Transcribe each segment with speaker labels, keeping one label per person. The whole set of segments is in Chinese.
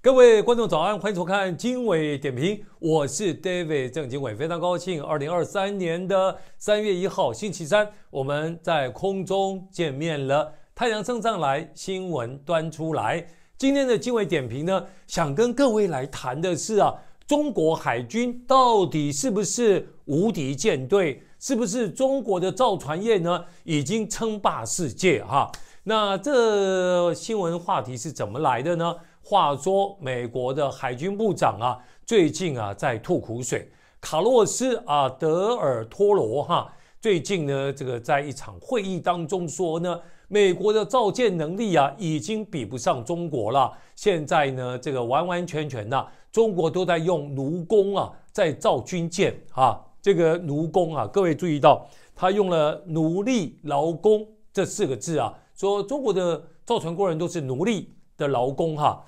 Speaker 1: 各位观众早安，欢迎收看经纬点评，我是 David 郑经纬，非常高兴，二零二三年的三月一号星期三，我们在空中见面了。太阳升上来，新闻端出来。今天的经纬点评呢，想跟各位来谈的是啊，中国海军到底是不是无敌舰队？是不是中国的造船业呢，已经称霸世界？哈，那这新闻话题是怎么来的呢？话说，美国的海军部长啊，最近啊在吐苦水。卡洛斯啊德尔托罗哈，最近呢这个在一场会议当中说呢，美国的造舰能力啊已经比不上中国了。现在呢这个完完全全的，中国都在用奴工啊在造军舰啊。这个奴工啊，各位注意到，他用了“奴隶劳工”这四个字啊，说中国的造船工人都是奴隶的劳工哈。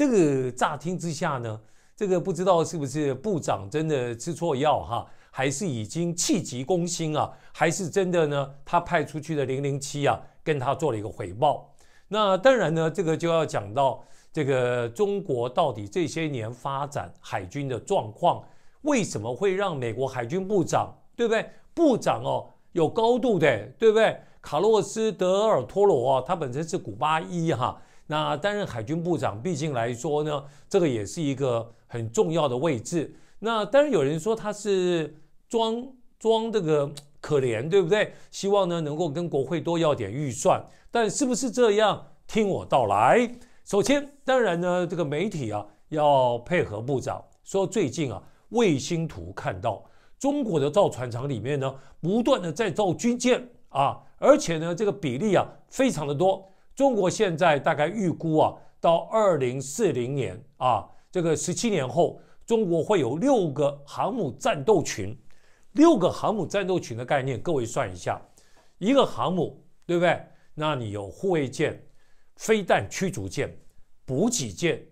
Speaker 1: 这个乍听之下呢，这个不知道是不是部长真的吃错药哈，还是已经气急攻心啊，还是真的呢？他派出去的零零七啊，跟他做了一个回报。那当然呢，这个就要讲到这个中国到底这些年发展海军的状况，为什么会让美国海军部长，对不对？部长哦，有高度的，对不对？卡洛斯·德尔托罗啊，他本身是古巴裔哈。那担任海军部长，毕竟来说呢，这个也是一个很重要的位置。那当然有人说他是装装这个可怜，对不对？希望呢能够跟国会多要点预算，但是不是这样？听我道来。首先，当然呢，这个媒体啊要配合部长说，最近啊卫星图看到中国的造船厂里面呢不断的在造军舰啊，而且呢这个比例啊非常的多。中国现在大概预估啊，到二零四零年啊，这个十七年后，中国会有六个航母战斗群。六个航母战斗群的概念，各位算一下，一个航母对不对？那你有护卫舰、飞弹驱逐舰、补给舰，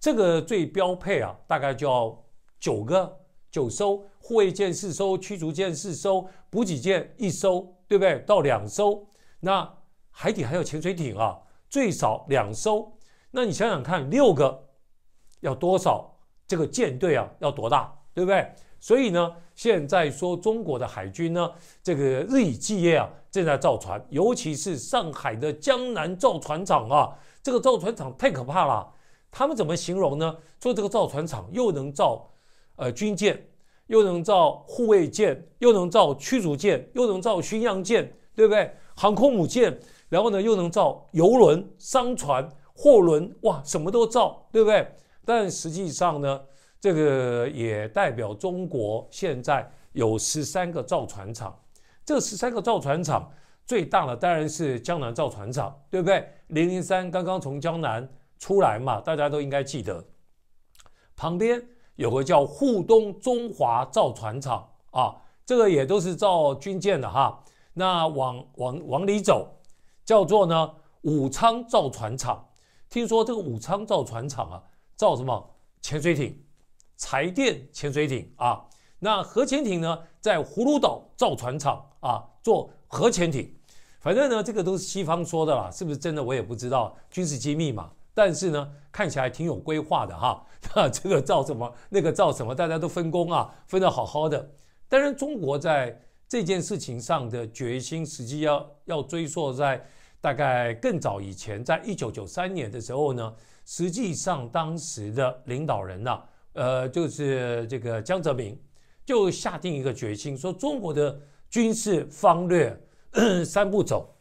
Speaker 1: 这个最标配啊，大概就要九个、九艘护卫舰，四艘驱逐舰，四艘补给舰，一艘对不对？到两艘那。海底还有潜水艇啊，最少两艘。那你想想看，六个要多少？这个舰队啊，要多大，对不对？所以呢，现在说中国的海军呢，这个日以继夜啊，正在造船，尤其是上海的江南造船厂啊，这个造船厂太可怕了。他们怎么形容呢？说这个造船厂又能造呃军舰，又能造护卫舰，又能造驱逐舰，又能造巡洋舰，对不对？航空母舰。然后呢，又能造游轮、商船、货轮，哇，什么都造，对不对？但实际上呢，这个也代表中国现在有十三个造船厂。这十三个造船厂最大的当然是江南造船厂，对不对？零零三刚刚从江南出来嘛，大家都应该记得。旁边有个叫沪东中华造船厂啊，这个也都是造军舰的哈。那往往往里走。叫做呢武昌造船厂，听说这个武昌造船厂啊造什么潜水艇，柴电潜水艇啊，那核潜艇呢在葫芦岛造船厂啊做核潜艇，反正呢这个都是西方说的啦，是不是真的我也不知道，军事机密嘛。但是呢看起来挺有规划的哈，那这个造什么那个造什么，大家都分工啊，分的好好的。但是中国在。这件事情上的决心，实际要要追溯在大概更早以前，在一九九三年的时候呢，实际上当时的领导人呢，呃，就是这个江泽民，就下定一个决心，说中国的军事方略 三步走，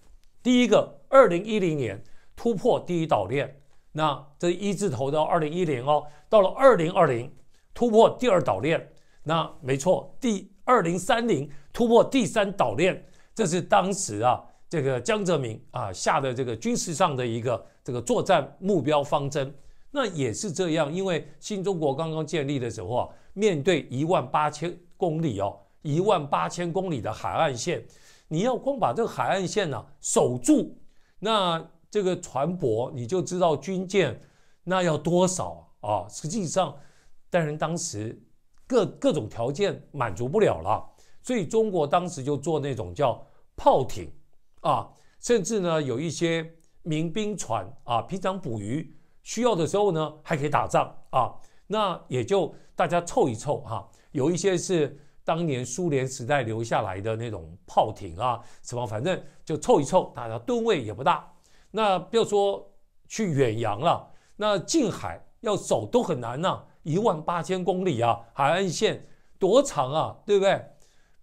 Speaker 1: 第一个，二零一零年突破第一岛链，那这一字头到二零一零哦，到了二零二零突破第二岛链，那没错，第。二零三零突破第三岛链，这是当时啊这个江泽民啊下的这个军事上的一个这个作战目标方针。那也是这样，因为新中国刚刚建立的时候啊，面对一万八千公里哦，一万八千公里的海岸线，你要光把这个海岸线呢守住，那这个船舶你就知道军舰那要多少啊。实际上，但是当时。各各种条件满足不了了，所以中国当时就做那种叫炮艇，啊，甚至呢有一些民兵船啊，平常捕鱼需要的时候呢还可以打仗啊，那也就大家凑一凑哈，有一些是当年苏联时代留下来的那种炮艇啊，什么反正就凑一凑，大家吨位也不大，那不要说去远洋了，那近海要走都很难呢。一万八千公里啊，海岸线多长啊，对不对？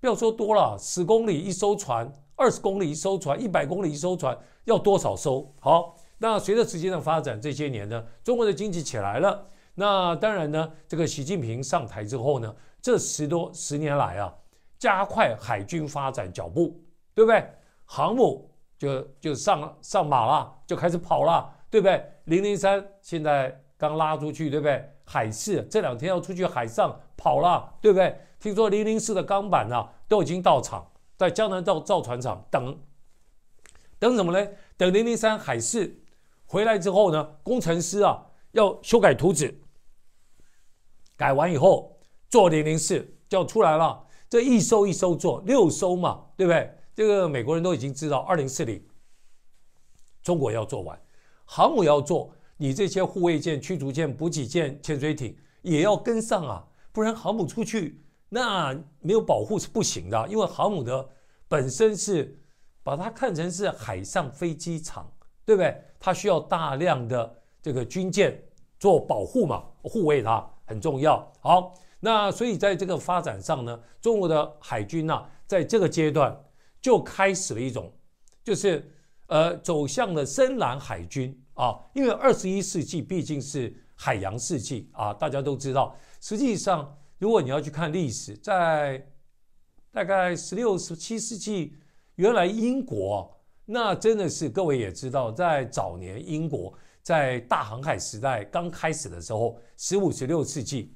Speaker 1: 不要说多了，十公里一艘船，二十公里一艘船，一百公里一艘船，要多少艘？好，那随着时间的发展，这些年呢，中国的经济起来了，那当然呢，这个习近平上台之后呢，这十多十年来啊，加快海军发展脚步，对不对？航母就就上上马了，就开始跑了，对不对？零零三现在刚拉出去，对不对？海事，这两天要出去海上跑了，对不对？听说零零四的钢板呢都已经到厂，在江南造造船厂等，等什么呢？等零零三海事回来之后呢，工程师啊要修改图纸，改完以后做零零四就要出来了。这一艘一艘做六艘嘛，对不对？这个美国人都已经知道，二零四零中国要做完航母要做。你这些护卫舰、驱逐舰、补给舰、潜水艇也要跟上啊，不然航母出去那没有保护是不行的。因为航母的本身是把它看成是海上飞机场，对不对？它需要大量的这个军舰做保护嘛，护卫它很重要。好，那所以在这个发展上呢，中国的海军呢，在这个阶段就开始了一种，就是呃，走向了深蓝海军。啊，因为二十一世纪毕竟是海洋世纪啊，大家都知道。实际上，如果你要去看历史，在大概十六、十七世纪，原来英国那真的是各位也知道，在早年英国在大航海时代刚开始的时候，十五、十六世纪，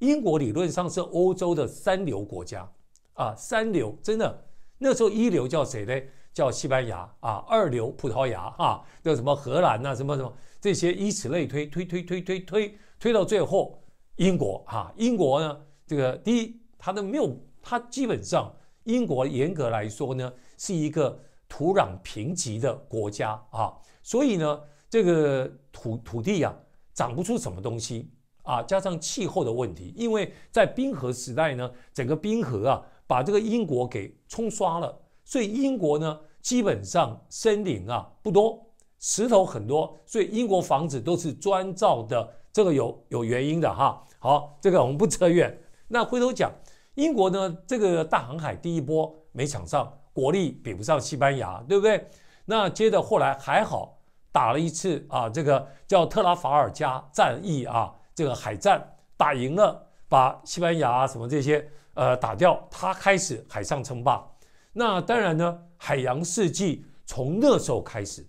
Speaker 1: 英国理论上是欧洲的三流国家啊，三流真的。那时候一流叫谁呢？叫西班牙啊，二流葡萄牙啊，叫什么荷兰呐，什么什么这些，以此类推，推推推推推推，到最后，英国啊，英国呢，这个第一，它的没有，它基本上，英国严格来说呢，是一个土壤贫瘠的国家啊，所以呢，这个土土地啊，长不出什么东西啊，加上气候的问题，因为在冰河时代呢，整个冰河啊，把这个英国给冲刷了。所以英国呢，基本上森林啊不多，石头很多，所以英国房子都是砖造的，这个有有原因的哈。好，这个我们不扯远。那回头讲英国呢，这个大航海第一波没抢上，国力比不上西班牙，对不对？那接着后来还好打了一次啊，这个叫特拉法尔加战役啊，这个海战打赢了，把西班牙什么这些呃打掉，他开始海上称霸。那当然呢，海洋世纪从那时候开始，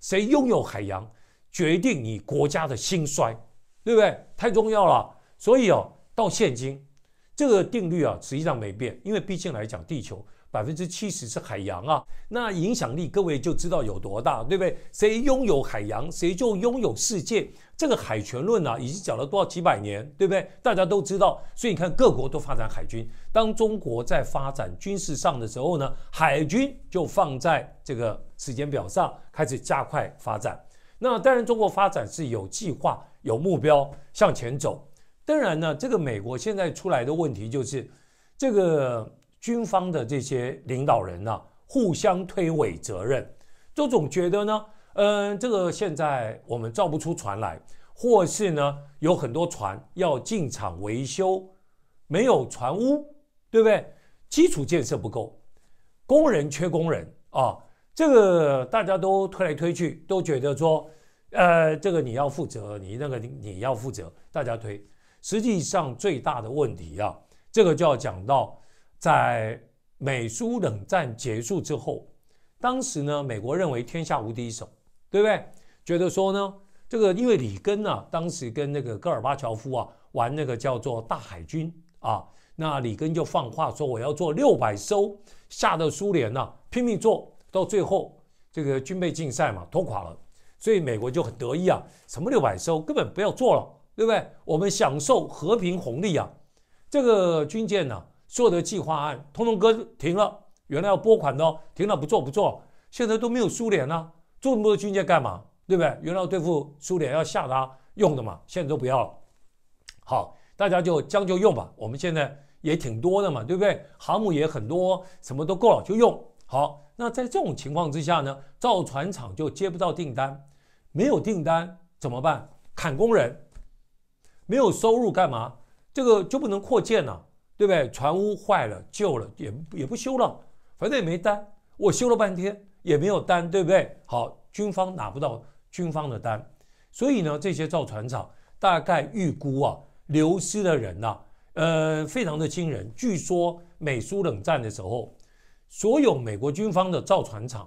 Speaker 1: 谁拥有海洋，决定你国家的兴衰，对不对？太重要了。所以哦，到现今，这个定律啊，实际上没变，因为毕竟来讲，地球。百分之七十是海洋啊，那影响力各位就知道有多大，对不对？谁拥有海洋，谁就拥有世界。这个海权论啊，已经讲了多少几百年，对不对？大家都知道。所以你看，各国都发展海军。当中国在发展军事上的时候呢，海军就放在这个时间表上开始加快发展。那当然，中国发展是有计划、有目标向前走。当然呢，这个美国现在出来的问题就是这个。军方的这些领导人呢，互相推诿责任，都总觉得呢，嗯，这个现在我们造不出船来，或是呢有很多船要进厂维修，没有船坞，对不对？基础建设不够，工人缺工人啊，这个大家都推来推去，都觉得说，呃，这个你要负责，你那个你要负责，大家推。实际上最大的问题啊，这个就要讲到。在美苏冷战结束之后，当时呢，美国认为天下无敌手，对不对？觉得说呢，这个因为里根啊，当时跟那个戈尔巴乔夫啊玩那个叫做大海军啊，那里根就放话说我要做六百艘，吓得苏联呢拼命做到最后，这个军备竞赛嘛拖垮了，所以美国就很得意啊，什么六百艘根本不要做了，对不对？我们享受和平红利啊，这个军舰呢。做的计划案通通搁停了，原来要拨款的停了不做不做，现在都没有苏联了，做那么多军舰干嘛？对不对？原来要对付苏联要下达用的嘛，现在都不要了。好，大家就将就用吧。我们现在也挺多的嘛，对不对？航母也很多，什么都够了，就用好。那在这种情况之下呢，造船厂就接不到订单，没有订单怎么办？砍工人，没有收入干嘛？这个就不能扩建了。对不对？船坞坏了，旧了，也也不修了，反正也没单。我修了半天也没有单，对不对？好，军方拿不到军方的单，所以呢，这些造船厂大概预估啊，流失的人呐，呃，非常的惊人。据说美苏冷战的时候，所有美国军方的造船厂，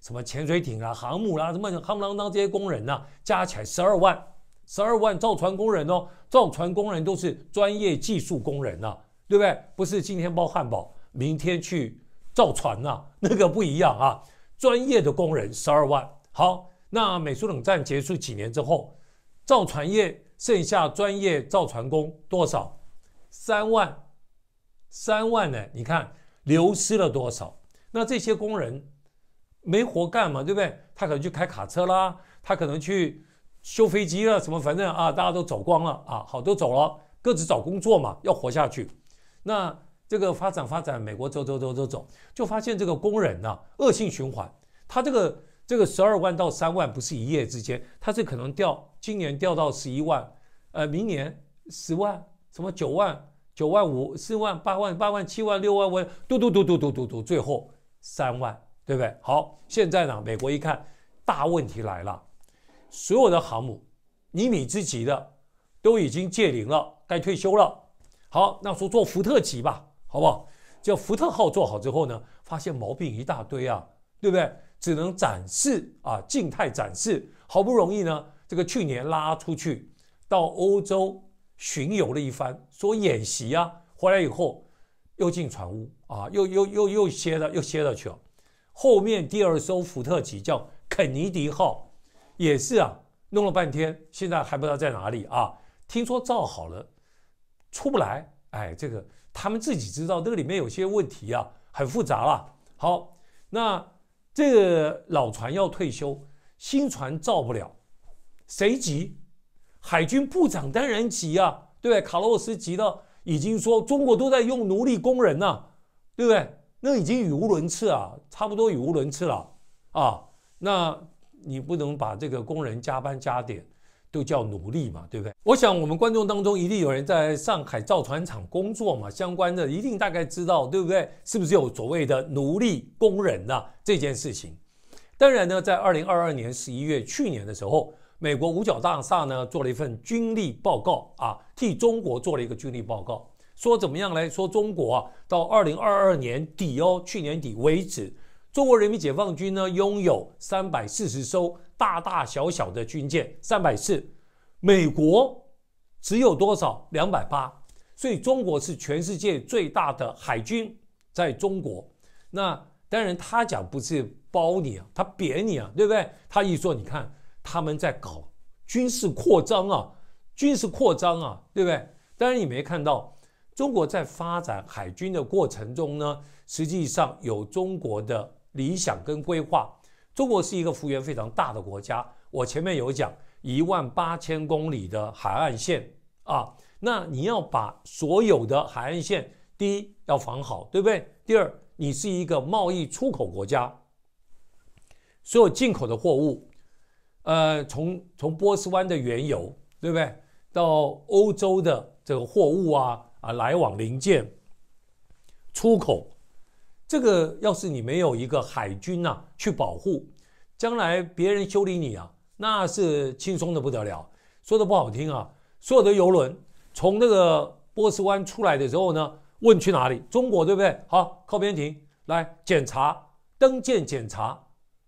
Speaker 1: 什么潜水艇啊、航母啦、什么航母当当这些工人呐，加起来十二万，十二万造船工人哦，造船工人都是专业技术工人呐。对不对？不是今天包汉堡，明天去造船呐，那个不一样啊。专业的工人十二万，好，那美苏冷战结束几年之后，造船业剩下专业造船工多少？三万，三万呢？你看流失了多少？那这些工人没活干嘛，对不对？他可能去开卡车啦，他可能去修飞机了，什么反正啊，大家都走光了啊，好都走了，各自找工作嘛，要活下去。那这个发展发展，美国走走走走走，就发现这个工人呢恶性循环。他这个这个十二万到三万不是一夜之间，他是可能掉，今年掉到十一万，呃，明年十万，什么九万、九万五、四万、八万、八万七万、六万，我嘟嘟嘟嘟嘟嘟嘟，最后三万，对不对？好，现在呢，美国一看，大问题来了，所有的航母尼米兹级的都已经届龄了，该退休了。好，那说做福特级吧，好不好？叫福特号做好之后呢，发现毛病一大堆啊，对不对？只能展示啊，静态展示。好不容易呢，这个去年拉出去到欧洲巡游了一番，说演习啊，回来以后又进船坞啊，又又又又歇了，又歇了去。了。后面第二艘福特级叫肯尼迪号，也是啊，弄了半天，现在还不知道在哪里啊。听说造好了。出不来，哎，这个他们自己知道，这个里面有些问题啊，很复杂了。好，那这个老船要退休，新船造不了，谁急？海军部长当然急啊，对不对？卡洛斯急到已经说中国都在用奴隶工人呢，对不对？那已经语无伦次啊，差不多语无伦次了啊。那你不能把这个工人加班加点。就叫奴隶嘛，对不对？我想我们观众当中一定有人在上海造船厂工作嘛，相关的一定大概知道，对不对？是不是有所谓的奴隶工人呐。这件事情，当然呢，在二零二二年十一月，去年的时候，美国五角大厦呢做了一份军力报告啊，替中国做了一个军力报告，说怎么样来说中国啊，到二零二二年底哦，去年底为止，中国人民解放军呢拥有三百四十艘。大大小小的军舰三百四，美国只有多少两百八，所以中国是全世界最大的海军。在中国，那当然他讲不是包你啊，他贬你啊，对不对？他一说，你看他们在搞军事扩张啊，军事扩张啊，对不对？当然你没看到，中国在发展海军的过程中呢，实际上有中国的理想跟规划。中国是一个幅员非常大的国家，我前面有讲一万八千公里的海岸线啊，那你要把所有的海岸线，第一要防好，对不对？第二，你是一个贸易出口国家，所有进口的货物，呃，从从波斯湾的原油，对不对？到欧洲的这个货物啊啊，来往零件，出口。这个要是你没有一个海军呐去保护，将来别人修理你啊，那是轻松的不得了。说的不好听啊，所有的游轮从那个波斯湾出来的时候呢，问去哪里？中国对不对？好，靠边停，来检查登舰检查，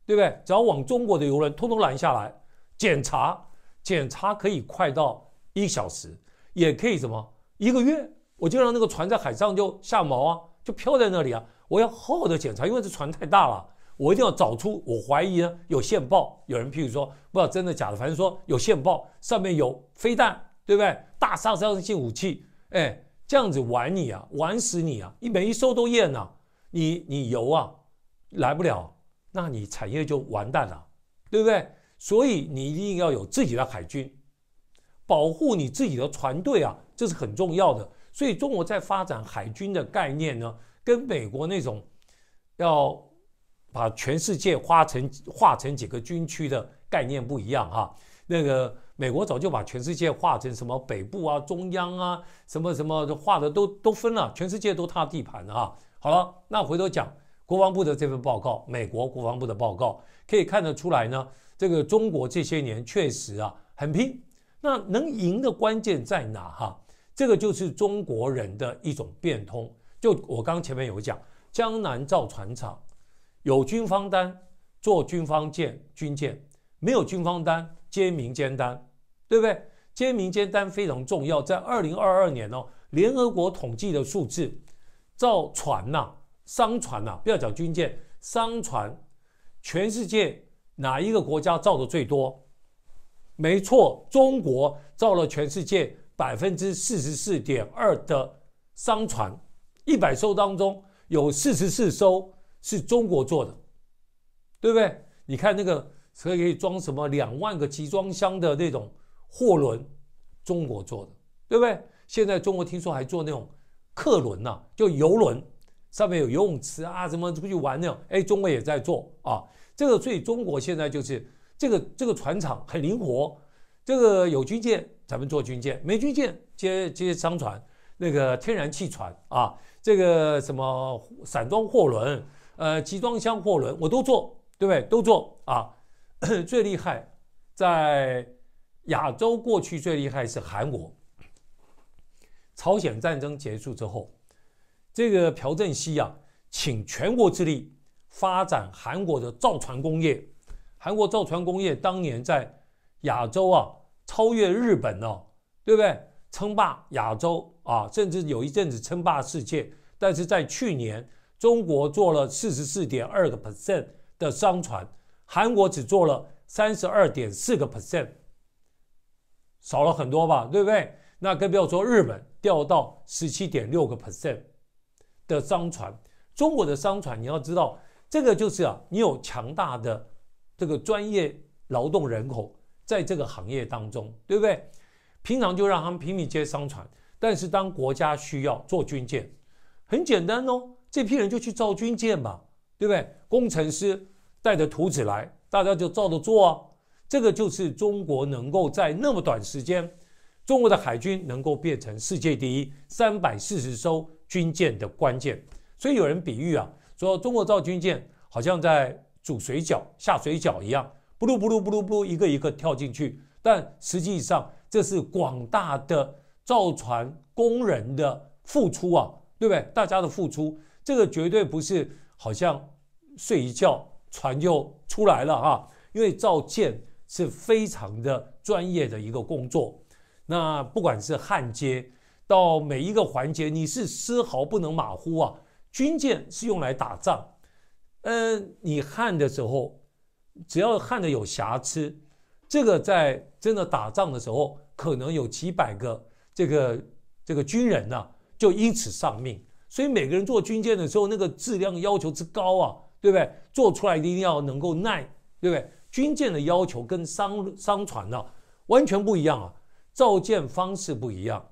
Speaker 1: 对不对？只要往中国的游轮，通通拦下来检查，检查可以快到一小时，也可以什么一个月，我就让那个船在海上就下锚啊，就漂在那里啊。我要好好的检查，因为这船太大了，我一定要找出我怀疑呢有线报，有人譬如说不知道真的假的，反正说有线报上面有飞弹，对不对？大杀伤性武器，哎，这样子玩你啊，玩死你啊！你每一艘都验呐，你你游啊，来不了，那你产业就完蛋了，对不对？所以你一定要有自己的海军，保护你自己的船队啊，这是很重要的。所以中国在发展海军的概念呢。跟美国那种要把全世界划成划成几个军区的概念不一样哈，那个美国早就把全世界划成什么北部啊、中央啊、什么什么划的都都分了，全世界都他地盘啊。好了，那回头讲国防部的这份报告，美国国防部的报告可以看得出来呢，这个中国这些年确实啊很拼。那能赢的关键在哪哈？这个就是中国人的一种变通。就我刚前面有讲，江南造船厂有军方单做军方舰军舰，没有军方单兼民间单，对不对？兼民间单非常重要。在二零二二年呢，联合国统计的数字，造船呐，商船呐，不要讲军舰，商船，全世界哪一个国家造的最多？没错，中国造了全世界百分之四十四点二的商船。一百艘当中有四十四艘是中国做的，对不对？你看那个车可以装什么两万个集装箱的那种货轮，中国做的，对不对？现在中国听说还做那种客轮呐，就游轮，上面有游泳池啊，什么出去玩那种，哎，中国也在做啊。这个所以中国现在就是这个这个船厂很灵活，这个有军舰咱们做军舰，没军舰接接商船，那个天然气船啊。这个什么散装货轮，呃，集装箱货轮，我都做，对不对？都做啊！最厉害在亚洲，过去最厉害是韩国。朝鲜战争结束之后，这个朴正熙啊，请全国之力发展韩国的造船工业。韩国造船工业当年在亚洲啊，超越日本呢，对不对？称霸亚洲啊，甚至有一阵子称霸世界，但是在去年，中国做了四十四点二个 percent 的商船，韩国只做了三十二点四个 percent，少了很多吧，对不对？那更不要说日本掉到十七点六个 percent 的商船，中国的商船，你要知道，这个就是啊，你有强大的这个专业劳动人口在这个行业当中，对不对？平常就让他们拼命接商船，但是当国家需要做军舰，很简单哦，这批人就去造军舰吧，对不对？工程师带着图纸来，大家就照着做啊。这个就是中国能够在那么短时间，中国的海军能够变成世界第一三百四十艘军舰的关键。所以有人比喻啊，说中国造军舰好像在煮水饺下水饺一样，不噜不噜不噜不噜，一个一个跳进去，但实际上。这是广大的造船工人的付出啊，对不对？大家的付出，这个绝对不是好像睡一觉船就出来了啊。因为造舰是非常的专业的一个工作，那不管是焊接到每一个环节，你是丝毫不能马虎啊。军舰是用来打仗，嗯，你焊的时候只要焊的有瑕疵。这个在真的打仗的时候，可能有几百个这个这个军人呢，就因此丧命。所以每个人做军舰的时候，那个质量要求之高啊，对不对？做出来一定要能够耐，对不对？军舰的要求跟商商船呢完全不一样啊，造舰方式不一样，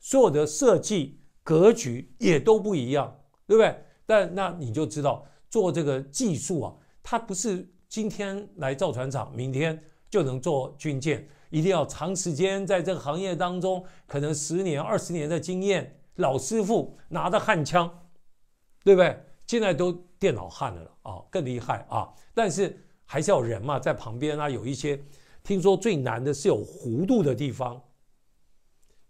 Speaker 1: 所有的设计格局也都不一样，对不对？但那你就知道，做这个技术啊，它不是今天来造船厂，明天。就能做军舰，一定要长时间在这个行业当中，可能十年、二十年的经验，老师傅拿着焊枪，对不对？现在都电脑焊了啊，更厉害啊！但是还是要人嘛，在旁边啊，有一些听说最难的是有弧度的地方，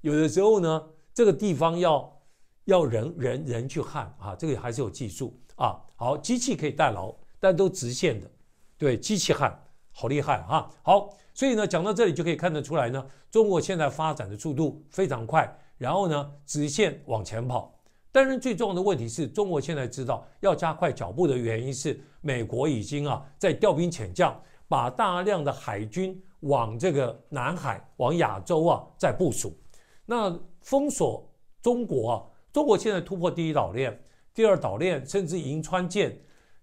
Speaker 1: 有的时候呢，这个地方要要人人人去焊啊，这个还是有技术啊。好，机器可以代劳，但都直线的，对，机器焊。好厉害哈！好，所以呢，讲到这里就可以看得出来呢，中国现在发展的速度非常快，然后呢，直线往前跑。但是最重要的问题是中国现在知道要加快脚步的原因是，美国已经啊在调兵遣将，把大量的海军往这个南海、往亚洲啊在部署。那封锁中国，啊，中国现在突破第一岛链、第二岛链，甚至银川舰，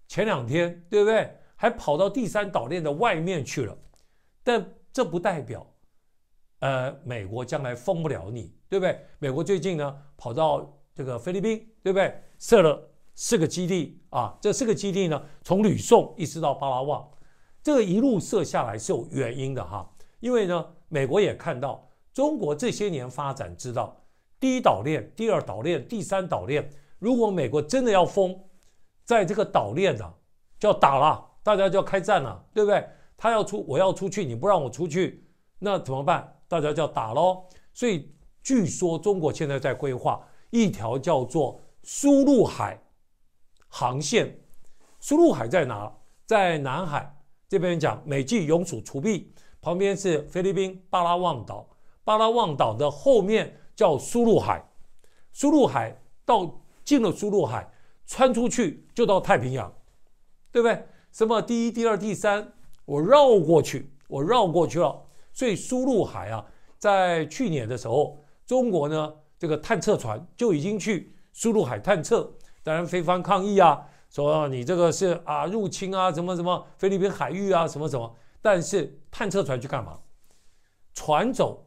Speaker 1: 前两天，对不对？还跑到第三岛链的外面去了，但这不代表，呃，美国将来封不了你，对不对？美国最近呢，跑到这个菲律宾，对不对？设了四个基地啊，这四个基地呢，从吕宋一直到巴拉望，这个一路设下来是有原因的哈，因为呢，美国也看到中国这些年发展，知道第一岛链、第二岛链、第三岛链，如果美国真的要封，在这个岛链呢，就要打了。大家就要开战了，对不对？他要出，我要出去，你不让我出去，那怎么办？大家就要打喽。所以据说中国现在在规划一条叫做苏禄海航线。苏禄海在哪？在南海这边讲，美济永暑除弊，旁边是菲律宾巴拉望岛，巴拉望岛的后面叫苏禄海。苏禄海到进了苏禄海，穿出去就到太平洋，对不对？什么第一、第二、第三？我绕过去，我绕过去了。所以苏禄海啊，在去年的时候，中国呢这个探测船就已经去苏禄海探测。当然，菲方抗议啊，说你这个是啊入侵啊，什么什么菲律宾海域啊，什么什么。但是探测船去干嘛？船走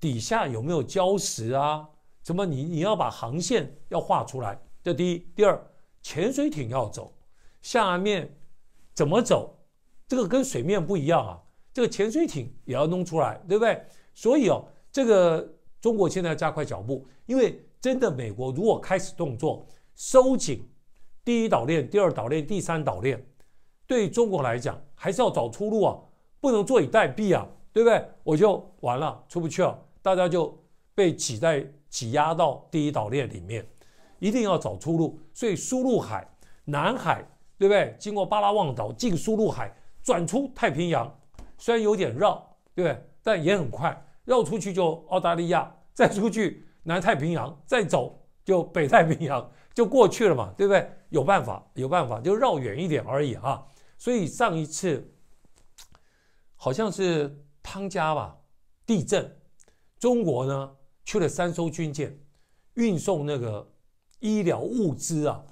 Speaker 1: 底下有没有礁石啊？什么你你要把航线要画出来，这第一。第二，潜水艇要走下面。怎么走？这个跟水面不一样啊，这个潜水艇也要弄出来，对不对？所以哦，这个中国现在要加快脚步，因为真的美国如果开始动作，收紧第一岛链、第二岛链、第三岛链，对中国来讲还是要找出路啊，不能坐以待毙啊，对不对？我就完了，出不去了，大家就被挤在挤压到第一岛链里面，一定要找出路。所以，苏入海、南海。对不对？经过巴拉望岛进苏禄海，转出太平洋，虽然有点绕，对不对？但也很快，绕出去就澳大利亚，再出去南太平洋，再走就北太平洋，就过去了嘛，对不对？有办法，有办法，就绕远一点而已啊。所以上一次好像是汤加吧，地震，中国呢去了三艘军舰，运送那个医疗物资啊。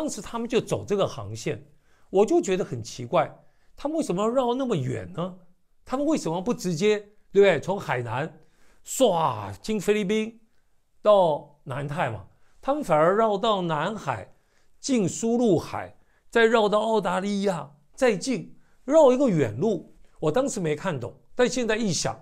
Speaker 1: 当时他们就走这个航线，我就觉得很奇怪，他们为什么要绕那么远呢？他们为什么不直接，对不对？从海南唰进菲律宾到南太嘛，他们反而绕到南海进苏禄海，再绕到澳大利亚，再进绕一个远路。我当时没看懂，但现在一想，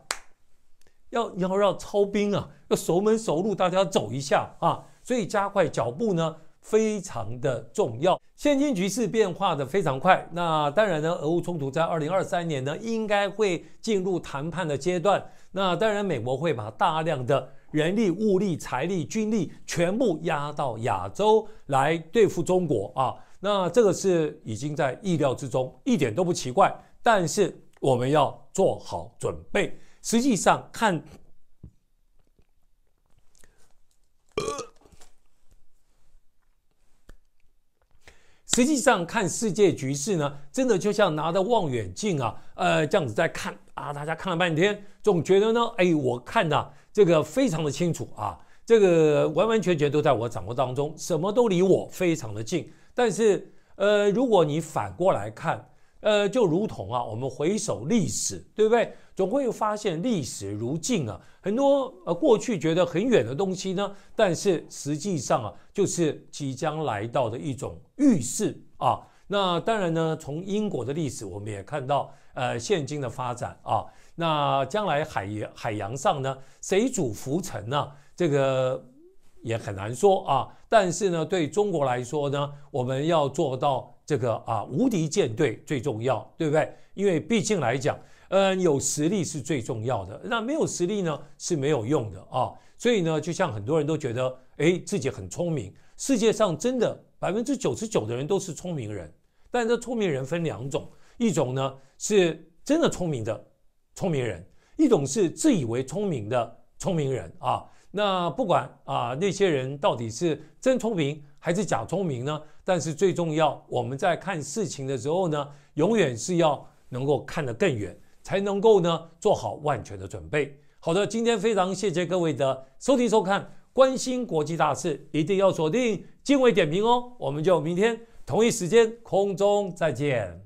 Speaker 1: 要要绕超兵啊，要熟门熟路，大家走一下啊，所以加快脚步呢。非常的重要。现今局势变化的非常快，那当然呢，俄乌冲突在二零二三年呢，应该会进入谈判的阶段。那当然，美国会把大量的人力、物力、财力、军力全部压到亚洲来对付中国啊。那这个是已经在意料之中，一点都不奇怪。但是我们要做好准备。实际上看。实际上看世界局势呢，真的就像拿着望远镜啊，呃，这样子在看啊，大家看了半天，总觉得呢，哎，我看的这个非常的清楚啊，这个完完全全都在我掌握当中，什么都离我非常的近。但是，呃，如果你反过来看，呃，就如同啊，我们回首历史，对不对？总会有发现，历史如镜啊，很多呃过去觉得很远的东西呢，但是实际上啊，就是即将来到的一种预示啊。那当然呢，从英国的历史，我们也看到呃现今的发展啊。那将来海海洋上呢，谁主浮沉呢？这个也很难说啊。但是呢，对中国来说呢，我们要做到。这个啊，无敌舰队最重要，对不对？因为毕竟来讲，嗯，有实力是最重要的。那没有实力呢是没有用的啊。所以呢，就像很多人都觉得，哎，自己很聪明。世界上真的百分之九十九的人都是聪明人，但这聪明人分两种：一种呢是真的聪明的聪明人，一种是自以为聪明的聪明人啊。那不管啊，那些人到底是真聪明还是假聪明呢？但是最重要，我们在看事情的时候呢，永远是要能够看得更远，才能够呢做好万全的准备。好的，今天非常谢谢各位的收听收看，关心国际大事，一定要锁定经纬点评哦。我们就明天同一时间空中再见。